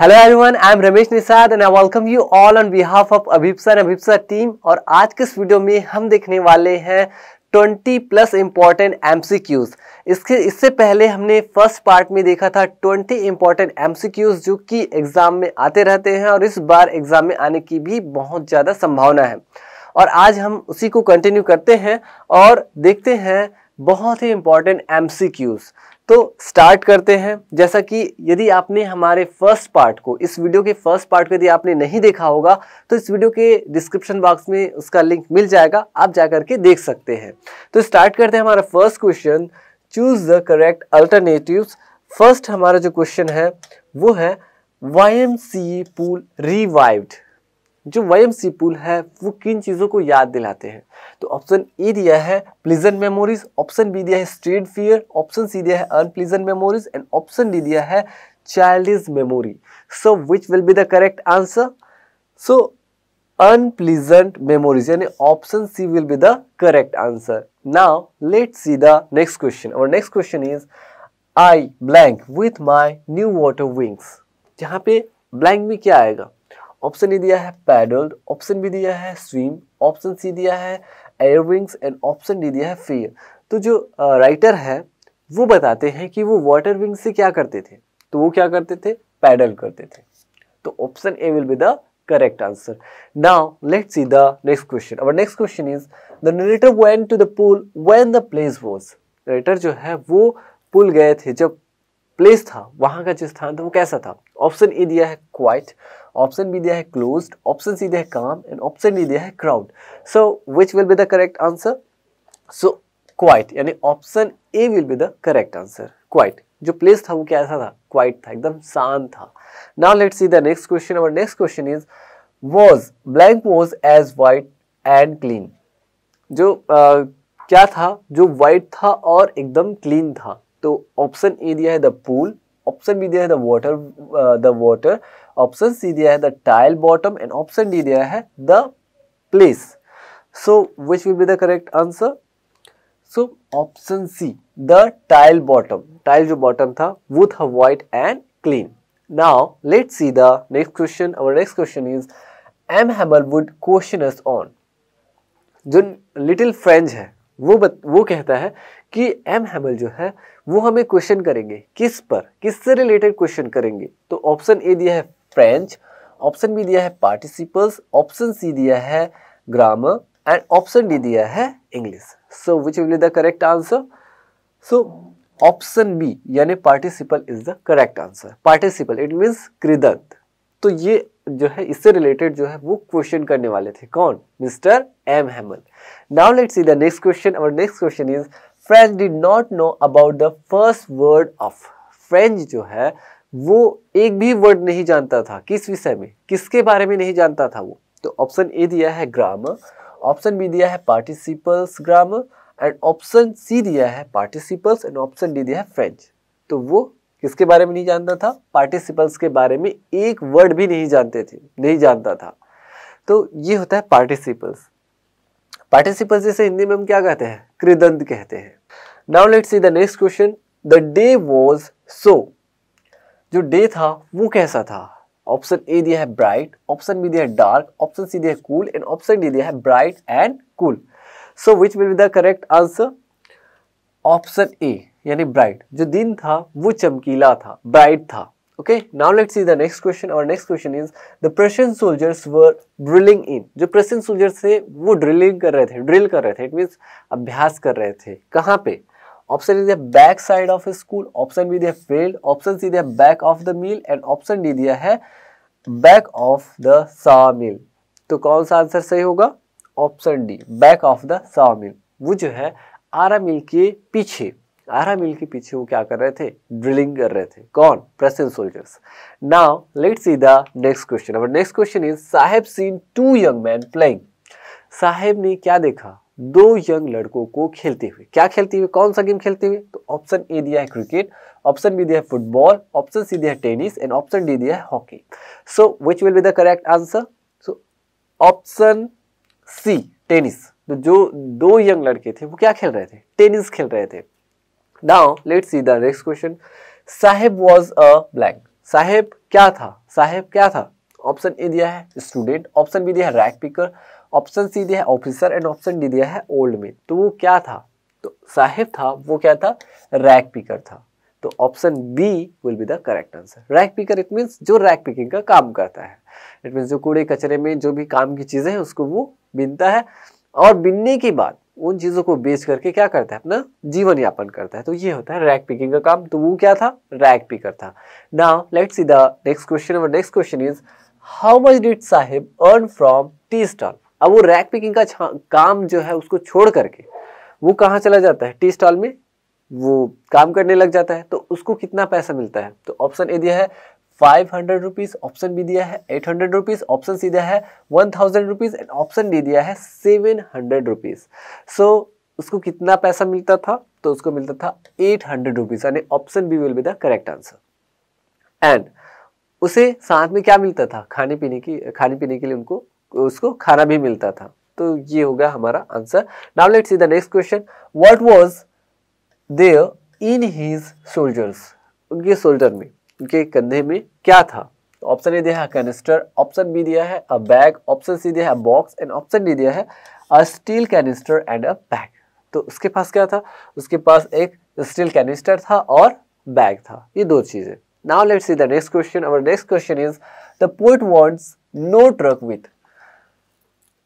Hello everyone I am Ramesh Nishad and I welcome you all on behalf of Abhipsa and Abhipsa team और आज के इस video में हम देखने वाले हैं 20 प्लस इम्पॉर्टेंट एम इसके इससे पहले हमने फर्स्ट पार्ट में देखा था 20 इम्पॉर्टेंट एम जो कि एग्ज़ाम में आते रहते हैं और इस बार एग्ज़ाम में आने की भी बहुत ज़्यादा संभावना है और आज हम उसी को कंटिन्यू करते हैं और देखते हैं बहुत ही इम्पॉर्टेंट एम तो स्टार्ट करते हैं जैसा कि यदि आपने हमारे फर्स्ट पार्ट को इस वीडियो के फर्स्ट पार्ट को यदि आपने नहीं देखा होगा तो इस वीडियो के डिस्क्रिप्शन बॉक्स में उसका लिंक मिल जाएगा आप जा करके देख सकते हैं तो स्टार्ट करते हैं हमारा first question choose the correct alternatives first हमारा जो क्वेश्चन है वो है वाई पूल रिवाइव्ड जो वाई पुल है वो किन चीज़ों को याद दिलाते हैं तो ऑप्शन ए दिया है प्लीजेंट मेमोरीज ऑप्शन बी दिया है स्ट्रीट फियर ऑप्शन सी दिया है unpleasant memories and option D दिया है child is memory so which will be the correct answer so unpleasant memories यानी option C will be the correct answer now let see the next question और next question is I blank with my new water wings यहाँ पे blank में क्या आएगा option A दिया है पैडल्ड option B दिया है स्विम ऑप्शन सी दिया है एयरविंग्स एंड ऑप्शन डी दिया है फेयर तो जो राइटर है वो बताते हैं कि वो वाटर विंग्स से क्या करते थे तो वो क्या करते थे पैडल करते थे तो option A will be the correct answer now let's see the next question our next question is the narrator went to the pool when the place was. Narrator जो है वो पुल गए थे जब प्लेस था वहां का जो स्थान था वो कैसा था ऑप्शन ए दिया है क्वाइट ऑप्शन बी दिया है क्लोज्ड ऑप्शन सी दिया है काम एंड ऑप्शन डी दिया है crowd so which will be the correct answer so quiet यानी option A will be the correct answer quiet जो प्लेस था वो कैसा था क्वाइट था एकदम शांत था now let see the next question our next question is was blank was as white and clean जो uh, क्या था जो वाइट था और एकदम क्लीन था तो ऑप्शन ए दिया है द पूल ऑप्शन बी दिया है the water the water option C दिया है the tile bottom and option D दिया है the place so which will be the correct answer so option C the tile bottom tile जो bottom था वो था white and clean now let see the next question our next question is M Hamel would question on जो little French है वो बत, वो कहता है कि एम हेमल जो है वो हमें क्वेश्चन करेंगे किस पर किससे रिलेटेड क्वेश्चन करेंगे तो ऑप्शन ए दिया है फ्रेंच ऑप्शन बी दिया है पार्टिसिपल्स ऑप्शन सी दिया है ग्रामर एंड ऑप्शन डी दिया है English so which will the correct answer so option B यानी participle is the correct answer participle it means कृदंत तो ये जो है इससे रिलेटेड जो है वो क्वेश्चन करने वाले थे कौन mister M Hamel now let see the next question और next question is French did not know about the first word of French जो है वो एक भी वर्ड नहीं जानता था किस विषय में किसके बारे में नहीं जानता था वो तो ऑप्शन ए दिया है ग्रामर ऑप्शन बी दिया है participles grammar and option C दिया है पार्टिसिपल्स एंड ऑप्शन डी दिया है फ्रेंच तो वो किसके बारे में नहीं जानता था पार्टिसिपल्स के बारे में एक वर्ड भी नहीं जानते थे नहीं जानता था तो ये होता है पार्टिसिपल्स पार्टिसिपल्स जैसे हिंदी में हम क्या कहते हैं कृदंत कहते हैं now let see the next question the day was so जो डे था वो कैसा था ऑप्शन ए दिया है ब्राइट ऑप्शन बी दिया है डार्क ऑप्शन सी दिया है कूल एंड ऑप्शन डी दिया है bright and cool so which will be the correct answer option A यानी ब्राइट जो दिन था वो चमकीला था ब्राइट था okay now let's see the next question और next question is the Prussian soldiers were drilling in जो प्रशियन सोल्जर्स थे वो ड्रिलिंग कर रहे थे ड्रिल कर रहे थे इट मीन्स अभ्यास कर रहे थे कहाँ पे option is back side of school option B दिया फील्ड ऑप्शन सी दिया back of the mill and option D दिया है बैक ऑफ द सा मिल तो कौन सा आंसर सही होगा option D back of the saw mill वो जो है आरा मिल के पीछे सारा मिल के पीछे वो क्या कर रहे थे ड्रिलिंग कर रहे थे कौन president soldiers now let see the next question our next question is Saheb seen two young man playing Saheb ने क्या देखा दो यंग लड़कों को खेलते हुए क्या खेलते हुए कौन सा गेम खेलते हुए तो ऑप्शन ए दिया है क्रिकेट ऑप्शन बी दिया है फुटबॉल ऑप्शन सी दिया है टेनिस एंड ऑप्शन डी दिया है hockey so which will be the correct answer so option C tennis तो जो दो यंग लड़के थे वो क्या खेल रहे थे टेनिस खेल रहे थे now let's see the next question Saheb was a blank Saheb क्या था साहेब क्या था ऑप्शन ए दिया है स्टूडेंट ऑप्शन बी दिया है रैक पिकर ऑप्शन सी दिया है ऑफिसर एंड ऑप्शन डी दिया है ओल्ड मैन तो वो क्या था तो साहेब था वो क्या था रैक पिकर था तो option B will be the correct answer rag picker it means जो रैक पिकिंग का काम करता है इट मीन्स जो कूड़े कचरे में जो भी काम की चीज़ें हैं उसको वो बिनता है और बिनने के बाद उन चीज़ों को बेच करके क्या करता है अपना जीवन यापन करता है तो ये होता है रैक पिकिंग का काम तो वो क्या था रैक पिकर था now let see the next question next question is how much did Sahib earn from tea stall अब वो रैक पिकिंग का काम जो है उसको छोड़ करके वो कहाँ चला जाता है टी स्टॉल में वो काम करने लग जाता है तो उसको कितना पैसा मिलता है तो ऑप्शन ए दिया है five hundred rupees option B दिया है eight hundred rupees option C दिया है one thousand rupees and option D दिया है सेवन हंड्रेड रुपीज़ सो उसको कितना पैसा मिलता था तो उसको मिलता था एट हंड्रेड रुपीज़ यानी option B will be the correct answer and उसे साथ में क्या मिलता था खाने पीने की खाने पीने के लिए उनको उसको खाना भी मिलता था तो ये हो गया हमारा answer now let see the next question what was there in his soldiers उनके सोल्जर में उनके कंधे में क्या था तो ऑप्शन ए दिया है कैनिस्टर ऑप्शन बी दिया है अ बैग ऑप्शन सी दिया है बॉक्स एंड ऑप्शन डी दिया है a steel canister and a bag तो उसके पास क्या था उसके पास एक स्टील कैनिस्टर था और बैग था ये दो चीज़ें now let see the next question our next question is the poet wants no truck with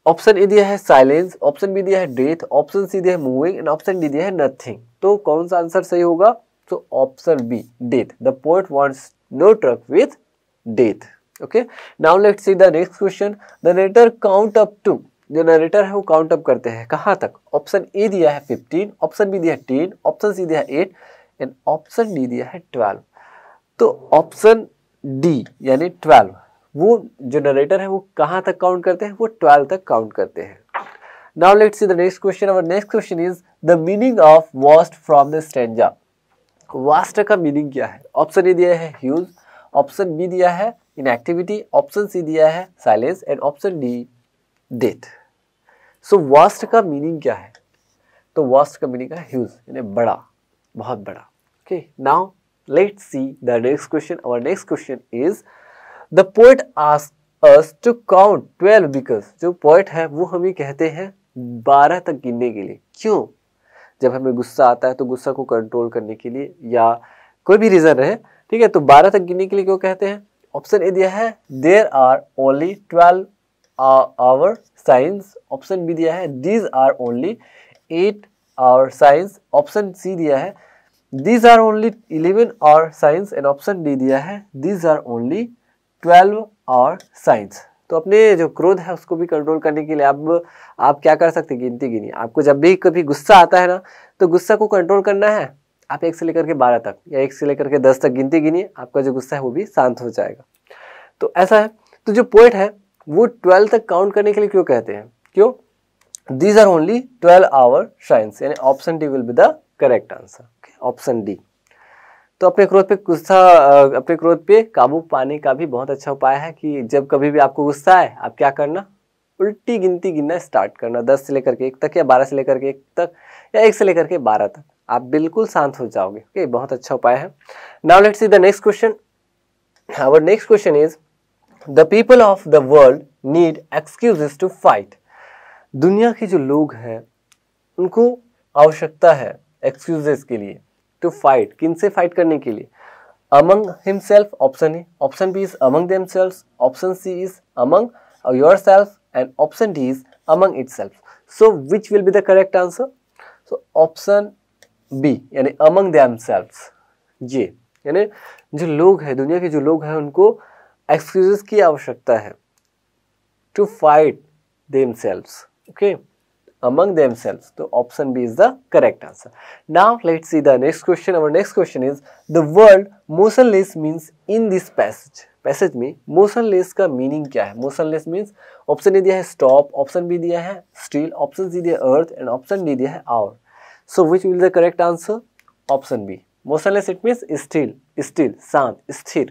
option A दिया है साइलेंस ऑप्शन बी दिया है डेथ ऑप्शन सी दिया है मूविंग एंड ऑप्शन डी दिया है नथिंग तो कौन सा आंसर सही होगा तो option B death the poet wants no truck with death okay now let see the next question the narrator count up to जो नरेटर है वो काउंट अप करते हैं कहाँ तक ऑप्शन ए दिया है 15 ऑप्शन बी दिया है 10 ऑप्शन सी दिया है 8 एंड ऑप्शन डी दिया है 12 तो ऑप्शन डी यानी 12 वो जो नरेटर है वो कहाँ तक काउंट करते हैं वो 12 तक काउंट करते हैं now let's see the next question our next question is the meaning of vast from the stanza vast का मीनिंग क्या है ऑप्शन ए दिया है ह्यूज ऑप्शन बी दिया है इनएक्टिविटी ऑप्शन सी दिया है silence and option D death so vast का मीनिंग क्या है तो वास्ट का मीनिंग है ह्यूज यानी बड़ा बहुत बड़ा okay now let see the next question और next question is the poet ask us to count twelve because जो पोइट है वो हमें कहते हैं बारह तक गिनने के लिए क्यों जब हमें गुस्सा आता है तो गुस्सा को कंट्रोल करने के लिए या कोई भी रीज़न रहे ठीक है तो बारह तक गिनने के लिए क्यों कहते हैं ऑप्शन ए दिया है there are only twelve hour science option B दिया है these are only eight hour science option C दिया है these are only eleven hour science and option D दिया है these are only twelve hour science तो अपने जो क्रोध है उसको भी कंट्रोल करने के लिए अब आप क्या कर सकते गिनती गिनी आपको जब भी कभी गुस्सा आता है ना तो गुस्सा को कंट्रोल करना है आप एक से लेकर के बारह तक या एक से लेकर के दस तक गिनती गिनिए आपका जो गुस्सा है वो भी शांत हो जाएगा तो ऐसा है तो जो पोइट है वो ट्वेल्व तक काउंट करने के लिए क्यों कहते हैं क्यों these are only twelve hour science यानी option D will be the correct answer option D तो अपने क्रोध पे गुस्सा अपने क्रोध पे काबू पाने का भी बहुत अच्छा उपाय है कि जब कभी भी आपको गुस्सा आए आप क्या करना उल्टी गिनती गिनना स्टार्ट करना दस से लेकर के एक तक या बारह से लेकर के एक तक या एक से लेकर के बारह तक आप बिल्कुल शांत हो जाओगे ओके बहुत अच्छा उपाय है now let's see the next question our next question is the people of the world need excuses to fight दुनिया के जो लोग हैं उनको आवश्यकता है एक्सक्यूजेस के लिए टू फाइट किन से फाइट करने के लिए among himself option A option B is among them option C is among yourself and option D is among it so which will be the correct answer so option B यानी among them ये यानी जो लोग हैं दुनिया के जो लोग हैं उनको एक्सक्यूज की आवश्यकता है to fight them okay among themselves. So option B is the correct answer. Now let's see the next question. Our next question is the word motionless means in this passage. passage passage में motionless का meaning क्या है motionless means option A दिया है stop option B दिया है still option C earth and option d diya hai hour so which will be the correct answer option b motionless it means still still shant sthir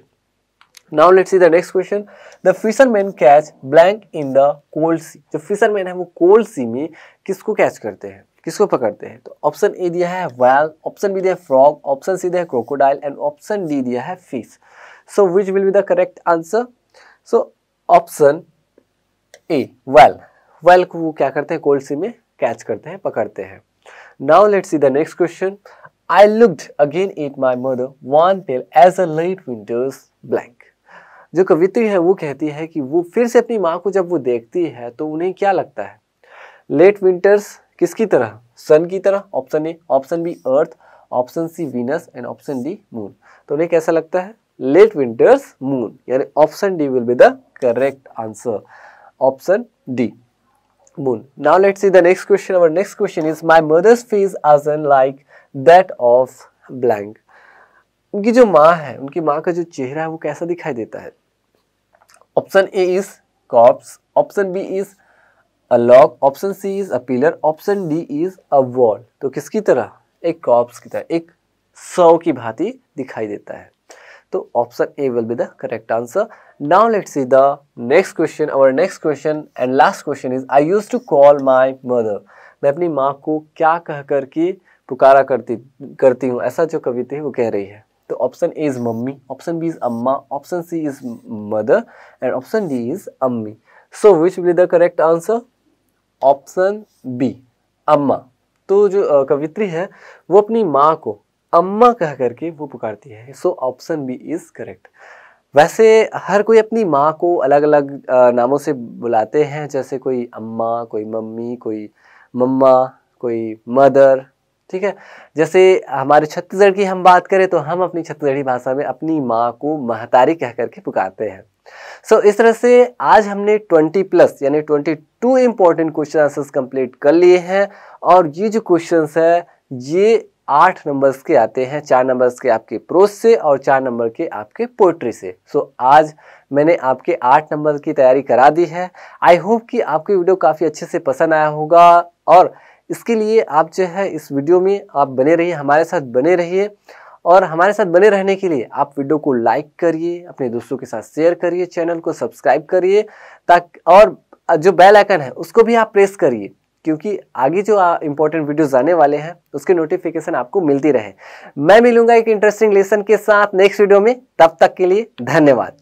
now let's see the next question the fisherman catch blank in the cold sea जो fisherman है वो cold सी में किसको catch करते हैं किसको पकड़ते हैं तो ऑप्शन ए दिया है वैल ऑप्शन बी दिया है फ्रॉग ऑप्शन सी दिया है क्रोकोडाइल एंड ऑप्शन डी दिया है fish so which will be the correct answer so option A whale whale को वो क्या करते हैं कोल्ड सी में कैच करते हैं पकड़ते हैं now let see the next question I looked again at my mother one till as a late winter's blank जो कवित्री तो है वो कहती है कि वो फिर से अपनी माँ को जब वो देखती है तो उन्हें क्या लगता है लेट विंटर्स किसकी तरह सन की तरह option A option B earth option C Venus and option D moon तो उन्हें कैसा लगता है लेट विंटर्स मून यानी option D will be the correct answer option D moon now let see the next question our next question is my mother's mother's आज एन like that of blank उनकी जो माँ है उनकी माँ का जो चेहरा है वो कैसा दिखाई देता है option A is corpse option B is a lock option C is a pillar option D is a wall तो किसकी तरह एक कॉप्स की तरह एक सौ की भांति दिखाई देता है तो option A will be the correct answer now let see the next question और next question and last question is I use to call my mother मैं अपनी माँ को क्या कह कर के पुकारा करती करती हूँ ऐसा जो कविता है वो कह रही है तो option A is mummy option B is amma option C is mother and option D is ammi so which will the correct answer option B amma तो जो कवित्री है वो अपनी माँ को अम्मा कह करके वो पुकारती है so option B is correct वैसे हर कोई अपनी माँ को अलग अलग नामों से बुलाते हैं जैसे कोई अम्मा कोई मम्मी कोई मम्मा कोई मदर ठीक है जैसे हमारे छत्तीसगढ़ की हम बात करें तो हम अपनी छत्तीसगढ़ी भाषा में अपनी माँ को महतारी कह करके पुकारते हैं सो so, इस तरह से आज हमने 20 प्लस यानी 22 इंपॉर्टेंट क्वेश्चन आंसर्स कंप्लीट कर लिए हैं और ये जो क्वेश्चन है ये आठ नंबर्स के आते हैं चार नंबर्स के आपके प्रोस से और चार नंबर के आपके पोइट्री से सो so, आज मैंने आपके आठ नंबर की तैयारी करा दी है आई होप कि आपको वीडियो काफ़ी अच्छे से पसंद आया होगा और इसके लिए आप जो है इस वीडियो में आप बने रहिए हमारे साथ बने रहिए और हमारे साथ बने रहने के लिए आप वीडियो को लाइक करिए अपने दोस्तों के साथ शेयर करिए चैनल को सब्सक्राइब करिए ताकि और जो बेल आइकन है उसको भी आप प्रेस करिए क्योंकि आगे जो इंपॉर्टेंट वीडियोज आने वाले हैं उसके नोटिफिकेशन आपको मिलती रहे मैं मिलूंगा एक इंटरेस्टिंग लेसन के साथ नेक्स्ट वीडियो में तब तक के लिए धन्यवाद